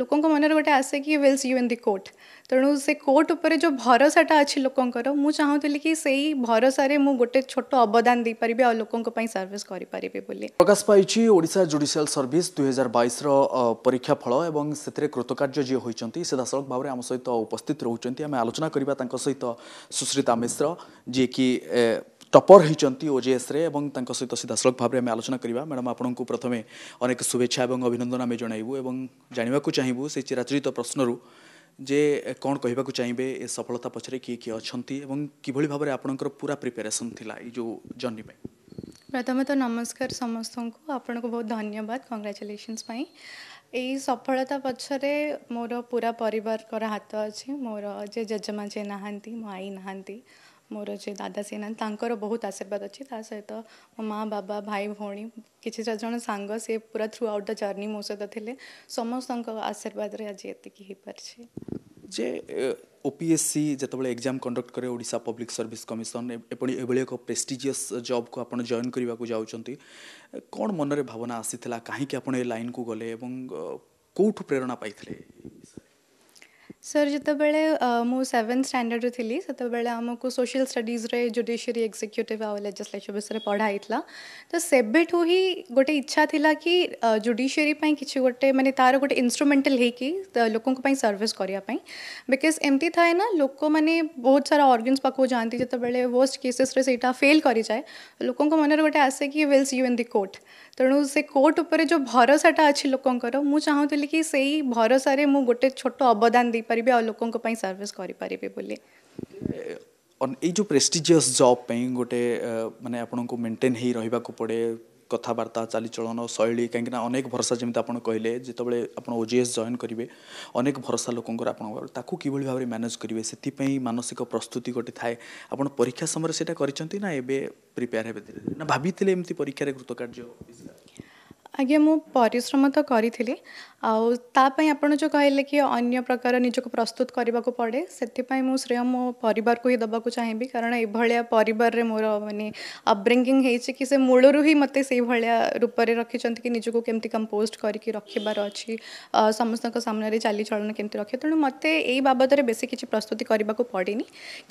ଲୋକଙ୍କ ମନରେ ଗୋଟେ ଆସେ କି wills you in the court ତେଣୁ ସେ କୋର୍ଟ ଉପରେ ଯେଉଁ ଭରସାଟା ଅଛି ଲୋକଙ୍କର ମୁଁ ଚାହୁଁଥିଲି କି ସେଇ ଭରସାରେ ମୁଁ ଗୋଟେ ଛୋଟ ଅବଦାନ ଦେଇପାରିବି ଆଉ ଲୋକଙ୍କ ପାଇଁ ସର୍ଭିସ୍ କରିପାରିବି ବୋଲି ପ୍ରକାଶ ପାଇଛି ଓଡ଼ିଶା ଜୁଡ଼ିସିଆଲ ସର୍ଭିସ୍ ଦୁଇହଜାର ବାଇଶର ପରୀକ୍ଷା ଫଳ ଏବଂ ସେଥିରେ କୃତକାର୍ଯ୍ୟ ଯିଏ ହୋଇଛନ୍ତି ସିଧାସଳଖ ଭାବରେ ଆମ ସହିତ ଉପସ୍ଥିତ ରହୁଛନ୍ତି ଆମେ ଆଲୋଚନା କରିବା ତାଙ୍କ ସହିତ ସୁଶ୍ରିତା ମିଶ୍ର ଯିଏକି ଟପର୍ ହୋଇଛନ୍ତି ଓଜେଏସ୍ରେ ଏବଂ ତାଙ୍କ ସହିତ ସିଧାସଳଖ ଭାବରେ ଆମେ ଆଲୋଚନା କରିବା ମ୍ୟାଡ଼ାମ୍ ଆପଣଙ୍କୁ ପ୍ରଥମେ ଅନେକ ଶୁଭେଚ୍ଛା ଏବଂ ଅଭିନନ୍ଦନ ଆମେ ଜଣାଇବୁ ଏବଂ ଜାଣିବାକୁ ଚାହିଁବୁ ସେ ଚିରାଚରିତ ପ୍ରଶ୍ନରୁ ଯେ କ'ଣ କହିବାକୁ ଚାହିଁବେ ଏ ସଫଳତା ପଛରେ କିଏ କିଏ ଅଛନ୍ତି ଏବଂ କିଭଳି ଭାବରେ ଆପଣଙ୍କର ପୁରା ପ୍ରିପାରେସନ୍ ଥିଲା ଏଇ ଯେଉଁ ଜର୍ଣ୍ଣି ପାଇଁ ପ୍ରଥମତଃ ନମସ୍କାର ସମସ୍ତଙ୍କୁ ଆପଣଙ୍କୁ ବହୁତ ଧନ୍ୟବାଦ କଂଗ୍ରାଚୁଲେସନ୍ସ ପାଇଁ ଏଇ ସଫଳତା ପଛରେ ମୋର ପୁରା ପରିବାରଙ୍କର ହାତ ଅଛି ମୋର ଯେ ଜେଜେମା ଯେ ନାହାନ୍ତି ମୋ ଆଈ ନାହାନ୍ତି ମୋର ଯେ ଦାଦା ସିଏ ତାଙ୍କର ବହୁତ ଆଶୀର୍ବାଦ ଅଛି ତା ସହିତ ମୋ ମା ବାବା ଭାଇ ଭଉଣୀ କିଛି ଜଣ ସାଙ୍ଗ ସେ ପୁରା ଥ୍ରୁ ଆଉଟ୍ ଦ ଜର୍ଣ୍ଣି ମୋ ସହିତ ଥିଲେ ସମସ୍ତଙ୍କ ଆଶୀର୍ବାଦରେ ଆଜି ଏତିକି ହେଇପାରିଛି ଯେ ଓପିଏସ୍ସି ଯେତେବେଳେ ଏକ୍ଜାମ୍ କଣ୍ଡକ୍ଟ କରେ ଓଡ଼ିଶା ପବ୍ଲିକ୍ ସର୍ଭିସ୍ କମିଶନ୍ ଏପରି ଏଭଳି ଏକ ପ୍ରେଷ୍ଟିଜିୟସ୍ ଜବ୍କୁ ଆପଣ ଜଏନ୍ କରିବାକୁ ଯାଉଛନ୍ତି କ'ଣ ମନରେ ଭାବନା ଆସିଥିଲା କାହିଁକି ଆପଣ ଏ ଲାଇନ୍କୁ ଗଲେ ଏବଂ କେଉଁଠୁ ପ୍ରେରଣା ପାଇଥିଲେ सर जितेबले मुझ सेवेन् स्टाणार्ड्रे थी से आमको सोशल स्टडीज रे जुडिशरी एक्जिक्यूटिव आजिस्लेचर विषय पढ़ाई था तो सेबे ही गोटे इच्छा थिला कि जुडिशरी कि गोटे मैंने तार गोटे इन्स्ट्रुमेटाल लोकों पर सर्विस करने बिकज एमती थाए ना लोक मैंने बहुत सारा अर्गन्स पाक जाती जो जाते वर्स्ट केसेस फेल कर जाए लोक मनरे गोटे आसे कि wills you in the court तेणु से कोर्ट उपर जो भरोसाटा अच्छे लोकंर मुझे चाहूली कि से ही भरोसा मुझे गोटे छोट अवदान दे पारि लोकों पर सर्विस करें जो प्रेस्टिजिस् जब गोटे मैंने को हो रहा पड़े କଥାବାର୍ତ୍ତା ଚାଲିଚଳନ ଶୈଳୀ କାହିଁକିନା ଅନେକ ଭରସା ଯେମିତି ଆପଣ କହିଲେ ଯେତେବେଳେ ଆପଣ ଓ ଜି ଏସ୍ ଜଏନ୍ କରିବେ ଅନେକ ଭରସା ଲୋକଙ୍କର ଆପଣଙ୍କର ତାକୁ କିଭଳି ଭାବରେ ମ୍ୟାନେଜ୍ କରିବେ ସେଥିପାଇଁ ମାନସିକ ପ୍ରସ୍ତୁତି ଗୋଟେ ଥାଏ ଆପଣ ପରୀକ୍ଷା ସମୟରେ ସେଇଟା କରିଛନ୍ତି ନା ଏବେ ପ୍ରିପେୟାର ହେବେ ଧୀରେ ଧୀରେ ନା ଭାବିଥିଲେ ଏମିତି ପରୀକ୍ଷାରେ କୃତକାର୍ଯ୍ୟ ଆଜ୍ଞା ମୁଁ ପରିଶ୍ରମ ତ କରିଥିଲି आई आप जो कहले कि अन्य प्रकार निजक प्रस्तुत करने को पड़े से मुझ श्रेय मो पर ही देवाक चाहे कारण ये पर मोर मानी अब्रिंगिंग हो से मूल ही मत से रूप से रखिंट कि निजी केमती कंपोज करके रखार अच्छी समस्त सामने चाली चलन केमती रखे तेणु मत यही बाबद बेस किसी प्रस्तुति करने को पड़े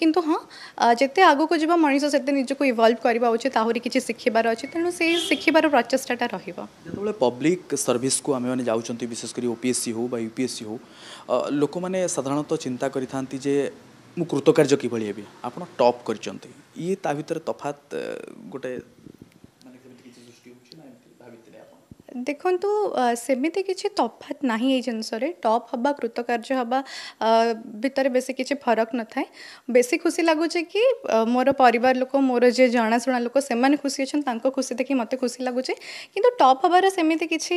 कि हाँ जिते आगक जा मनीष से निजी को इभल्व करवा उचित आहरी किसी शिखबार अच्छी तेणु से शिखबार प्रचेषाटा रही है पब्लिक सर्विस को आम जाऊँ विशेष करी ओपीएससी हो बा यूपीएससी हो लोक मैंने साधारणतः चिंता करते जे ମୁଁ କୃତକାର୍ଯ୍ୟ କିଭଳି ହେବି ଆପଣ ଟପ୍ କରିଛନ୍ତି ଇଏ ତା ଭିତରେ ତଫାତ ଗୋଟେ ମାନେ କିଛି ସୃଷ୍ଟି ହେଉଛି ନା ଏମିତି ଭାବିଥିଲେ ଆପଣ ଦେଖନ୍ତୁ ସେମିତି କିଛି ତଫାତ୍ ନାହିଁ ଏଇ ଜିନିଷରେ ଟପ୍ ହେବା କୃତକାର୍ଯ୍ୟ ହେବା ଭିତରେ ବେଶୀ କିଛି ଫରକ ନଥାଏ ବେଶୀ ଖୁସି ଲାଗୁଛି କି ମୋର ପରିବାର ଲୋକ ମୋର ଯିଏ ଜଣାଶୁଣା ଲୋକ ସେମାନେ ଖୁସି ଅଛନ୍ତି ତାଙ୍କ ଖୁସି ଦେଖି ମୋତେ ଖୁସି ଲାଗୁଛି କିନ୍ତୁ ଟପ୍ ହେବାର ସେମିତି କିଛି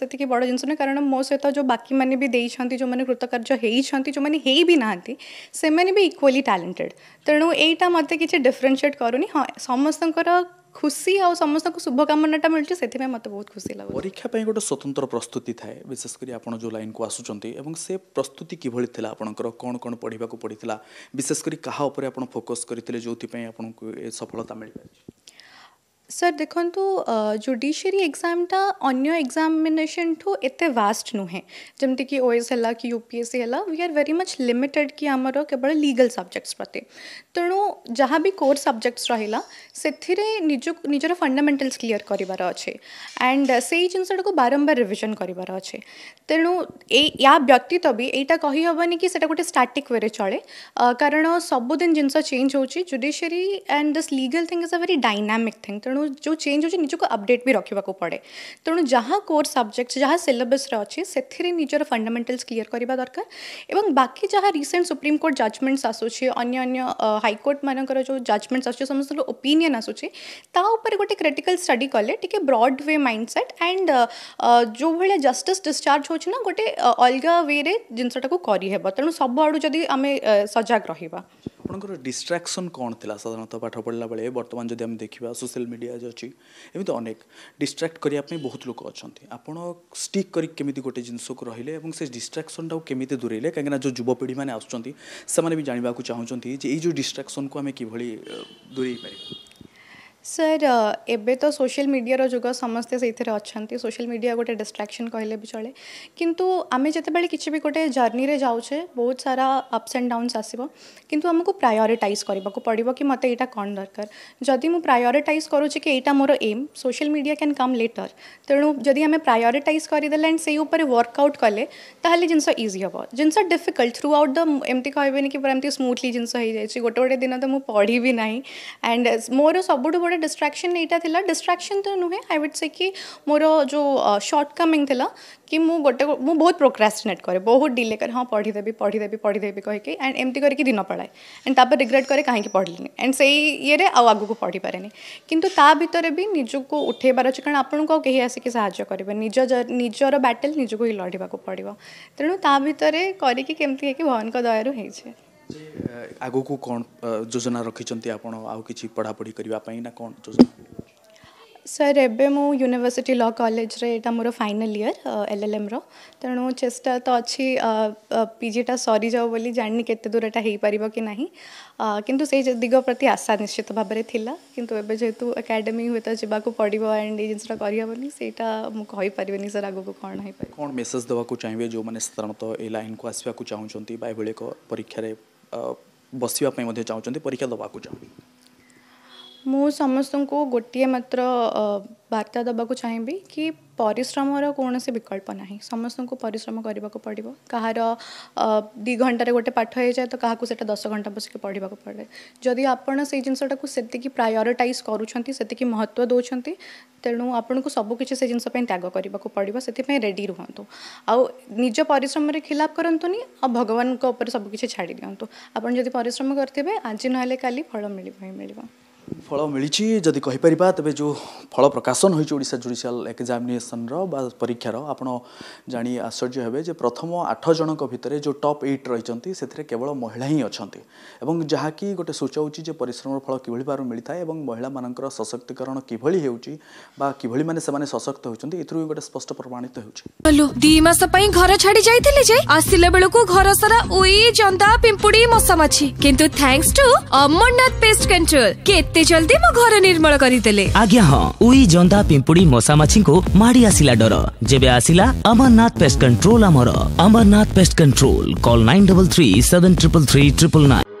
ସେତିକି ବଡ଼ ଜିନିଷ ନୁହେଁ କାରଣ ମୋ ସହିତ ଯେଉଁ ବାକିମାନେ ବି ଦେଇଛନ୍ତି ଯେଉଁମାନେ କୃତକାର୍ଯ୍ୟ ହେଇଛନ୍ତି ଯେଉଁମାନେ ହେଇ ବି ନାହାନ୍ତି ସେମାନେ ବି ଇକ୍ୱାଲି ଟ୍ୟାଲେଣ୍ଟେଡ଼୍ ତେଣୁ ଏଇଟା ମୋତେ କିଛି ଡିଫରେନ୍ସିଏଟ୍ କରୁନି ହଁ ସମସ୍ତଙ୍କର ଖୁସି ଆଉ ସମସ୍ତଙ୍କୁ ଶୁଭକାମନାଟା ମିଳୁଛି ସେଥିପାଇଁ ମୋତେ ବହୁତ ଖୁସି ଲାଗୁଛି ପରୀକ୍ଷା ପାଇଁ ଗୋଟେ ସ୍ୱତନ୍ତ୍ର ପ୍ରସ୍ତୁତି ଥାଏ ବିଶେଷ କରି ଆପଣ ଯେଉଁ ଲାଇନ୍କୁ ଆସୁଛନ୍ତି ଏବଂ ସେ ପ୍ରସ୍ତୁତି କିଭଳି ଥିଲା ଆପଣଙ୍କର କ'ଣ କ'ଣ ପଢ଼ିବାକୁ ପଡ଼ିଥିଲା ବିଶେଷ କରି କାହା ଉପରେ ଆପଣ ଫୋକସ୍ କରିଥିଲେ ଯେଉଁଥିପାଇଁ ଆପଣଙ୍କୁ ଏ ସଫଳତା ମିଳିପାରିଛି सर देखु जुडिशरी एग्जामटा अगर एग्जामेसन ठू एत वास्ट नुहे जमीक ओ एस है कि यूपीएससी है we are very much limited कि आमर केवल लीगल सब्जेक्ट्स प्रति तेणु जहाँ भी कोर्स सब्जेक्ट्स रहा निजर फंडामेटाल्स क्लीयर कर एंड से ही बारंबार रिविजन करार अच्छे तेणु या व्यतीत तो भी यहीटा कहीहबनी कि गोटे स्टाटिक वे चले कारण सबुदिन जिनस चेज हो judiciary and this legal thing is a very dynamic thing तेणु तेणु जो चेंज हो निजक अपडेट भी रखा पड़े तेणु जहाँ कोर्स सब्जेक्ट जहाँ सिलेबस अच्छे से निजर फंडामेटाल्स क्लीयर करवा दरकार बाकी जहाँ रिसेंट सुप्रीमकोर्ट जजमेंट्स आसूस अन्य अन्य हाईकोर्ट मानक जो जजमेंट्स आस समस्त ओपिनियन आसूर गोटे क्रिटिकल स्टडी कले टे ब्रड वे माइंड सेट एंड जो भाई जस्टिस डिस्चार्ज हो गोटे अलग वे जिनसटा को करहब तेणु सब आड़ जदि आम सजग रहा ଆପଣଙ୍କର ଡିଷ୍ଟ୍ରାକ୍ସନ୍ କ'ଣ ଥିଲା ସାଧାରଣତଃ ପାଠ ପଢ଼ିଲା ବେଳେ ବର୍ତ୍ତମାନ ଯଦି ଆମେ ଦେଖିବା ସୋସିଆଲ୍ ମିଡ଼ିଆ ଅଛି ଏମିତି ଅନେକ ଡିଷ୍ଟ୍ରାକ୍ଟ କରିବା ପାଇଁ ବହୁତ ଲୋକ ଅଛନ୍ତି ଆପଣ ଷ୍ଟିକ୍ କରି କେମିତି ଗୋଟେ ଜିନିଷକୁ ରହିଲେ ଏବଂ ସେ ଡିଷ୍ଟ୍ରାକ୍ସନ୍ଟାକୁ କେମିତି ଦୂରେଇଲେ କାହିଁକିନା ଯେଉଁ ଯୁବପିଢ଼ିମାନେ ଆସୁଛନ୍ତି ସେମାନେ ବି ଜାଣିବାକୁ ଚାହୁଁଛନ୍ତି ଯେ ଏଇ ଯେଉଁ ଡିଷ୍ଟ୍ରାକ୍ସନ୍କୁ ଆମେ କିଭଳି ଦୂରେଇ ପାରିବା ସାର୍ ଏବେ ତ ସୋସିଆଲ ମିଡ଼ିଆର ଯୁଗ ସମସ୍ତେ ସେଇଥିରେ ଅଛନ୍ତି ସୋସିଆଲ ମିଡ଼ିଆ ଗୋଟେ ଡିଷ୍ଟ୍ରାକ୍ସନ୍ କହିଲେ ବି ଚଳେ କିନ୍ତୁ ଆମେ ଯେତେବେଳେ କିଛି ବି ଗୋଟେ ଜର୍ଣ୍ଣିରେ ଯାଉଛେ ବହୁତ ସାରା ଅପ୍ସ ଆଣ୍ଡ ଡାଉନ୍ସ ଆସିବ କିନ୍ତୁ ଆମକୁ ପ୍ରାୟୋରିଟାଇଜ୍ କରିବାକୁ ପଡ଼ିବ କି ମୋତେ ଏଇଟା କ'ଣ ଦରକାର ଯଦି ମୁଁ ପ୍ରାୟୋରିଟାଇଜ୍ କରୁଛି କି ଏଇଟା ମୋର ଏମ୍ social media can come later ତେଣୁ ଯଦି ଆମେ ପ୍ରାୟୋରିଟାଇଜ୍ କରିଦେଲେ ଆଣ୍ଡ ସେଇ ଉପରେ ୱାର୍କଆଉଟ୍ କଲେ ତାହେଲେ ଜିନିଷ ଇଜି ହେବ ଜିନିଷ ଡିଫିକଲ୍ଟ ଥ୍ରୁ ଆଉଟ୍ ଦ ଏମିତି କହିବେନି କି ପୁରା ଏମିତି ସ୍ମୁଥଲି ଜିନିଷ ହେଇଯାଇଛି ଗୋଟେ ଗୋଟେ ଦିନ ତ ମୁଁ ପଢ଼ିବି ନାହିଁ ଆଣ୍ଡ ମୋର ସବୁଠୁ ବଡ଼ गोटे डिस्ट्राक्शन यहीटा था डिस्ट्राक्शन तो नुहे आई वुड से कि मोर जो सर्टकमिंग uh, कि मु गोटे मु बहुत प्रोक्रास्टिनेट कै बहुत डिले कै हाँ पढ़ीदेवी पढ़ीदेवी पढ़ीदेवी कहीकि एंड एमती करके दिन पढ़ाए एंड तापर रिग्रेट करे कहीं पढ़िली एंड से ईरे आगे पढ़ी पारे कितु ता भी निज्क उठेबार अच्छे कारण आपको कहीं आसिक साज कर निजर बैटल निजुक ही लड़ाक पड़ो तेणुता भितर करमती दया ଆଗକୁ କ'ଣ ଯୋଜନା ରଖିଛନ୍ତି ଆପଣ ଆଉ କିଛି ପଢ଼ାପଢ଼ି କରିବା ପାଇଁ ନା କ'ଣ ଯୋଜନା ସାର୍ ଏବେ ମୁଁ ୟୁନିଭର୍ସିଟି ଲ କଲେଜରେ ଏଇଟା ମୋର ଫାଇନାଲ୍ ଇୟର୍ ଏଲ୍ ଏଲ୍ ଏମ୍ର ତେଣୁ ଚେଷ୍ଟା ତ ଅଛି ପିଜିଟା ସରିଯାଉ ବୋଲି ଜାଣିନି କେତେ ଦୂର ଏଇଟା ହେଇପାରିବ କି ନାହିଁ କିନ୍ତୁ ସେଇ ଦିଗ ପ୍ରତି ଆଶା ନିଶ୍ଚିତ ଭାବରେ ଥିଲା କିନ୍ତୁ ଏବେ ଯେହେତୁ ଏକାଡେମୀ ହୁଏତ ଯିବାକୁ ପଡ଼ିବ ଆଣ୍ଡ ଏଇ ଜିନିଷଟା କରିହେବନି ସେଇଟା ମୁଁ କହିପାରିବିନି ସାର୍ ଆଗକୁ କ'ଣ ହେଇପାରିବ କ'ଣ ମେସେଜ୍ ଦେବାକୁ ଚାହିଁବେ ଯେଉଁମାନେ ସାଧାରଣତଃ ଏ ଲାଇନ୍କୁ ଆସିବାକୁ ଚାହୁଁଛନ୍ତି ବା ଏଭଳି ଏକ ପରୀକ୍ଷାରେ ବସିବା ପାଇଁ ମଧ୍ୟ ଚାହୁଁଛନ୍ତି ପରୀକ୍ଷା ଦେବାକୁ ଚାହୁଁଛନ୍ତି मु समस्त गोटे मात्र बार्ता देवा चाहे कि परिश्रम कौन से विकल्प ना समस्त को परिश्रम करने को पड़ो कि घंटे गोटे पाठ हो जाए तो क्या दस घंटा बस के पढ़ाक पड़े जदि आपड़ से जिनसटा को प्रायोरीटाइज करुँचक महत्व दौरान तेणु आपन को सबकि त्याग करने को पड़ा से रेडी रुहतु आउ निज परिश्रम खिलाफ करूँ आ भगवान सबकि छाड़ दिंतु आपड़ जब परिश्रम करेंगे आज ना कल फल मिल मिल ফল মিছি যদি কহিপারা তবে যে ফল প্রকাশন হয়েছে ওড়শা জুডিসিয়াল এক্সামিনেসনর বা পরীক্ষার আপনার জাঁ আশ্চর্য হবে যে প্রথম আঠ জনক ভিতরে যে টপ এইট রয়েছেন সেথিরে কেবল মহিলা হি অনেক এবং যাকি গোটে সূচাউছি যে পরিশ্রমর ফল কিভাবে ভাবে মিলিথায় এবং মহিলা মানকর সশক্তিকরণ কিভাবে হেউচি বা কিভাবে মানে সেমানে সশক্ত হচ্ছেন এথিরু গোটে স্পষ্ট প্রমাণিত হচ্ছে ଦି ମାସ ପାଇଁ ଘର ଛାଡି ଯାଇଥିଲେ ଯେ ଆସିଲା ବେଳକୁ ଘର ସାରା ଉଇ ଜନ୍ଦା ପିମ୍ପୁଡି ମଶା ମାଛି କିନ୍ତୁ thanks to Amarnath pest control କେତେ ଏତେ ଜଲ୍ଦି ମୋ ଘର ନିର୍ମଳ କରିଦେଲେ ଆଜ୍ଞା ହଁ ଉଇ ଜନ୍ଦା ପିମ୍ପୁଡି ମଶାମାଛିଙ୍କୁ ମାଡି ଆସିଲା ଡର ଯେବେ ଆସିଲା ଅମରନାଥ ପେଷ୍ଟ କଣ୍ଟ୍ରୋଲ ଆମର Amarnath pest control call nine double three seven triple three triple nine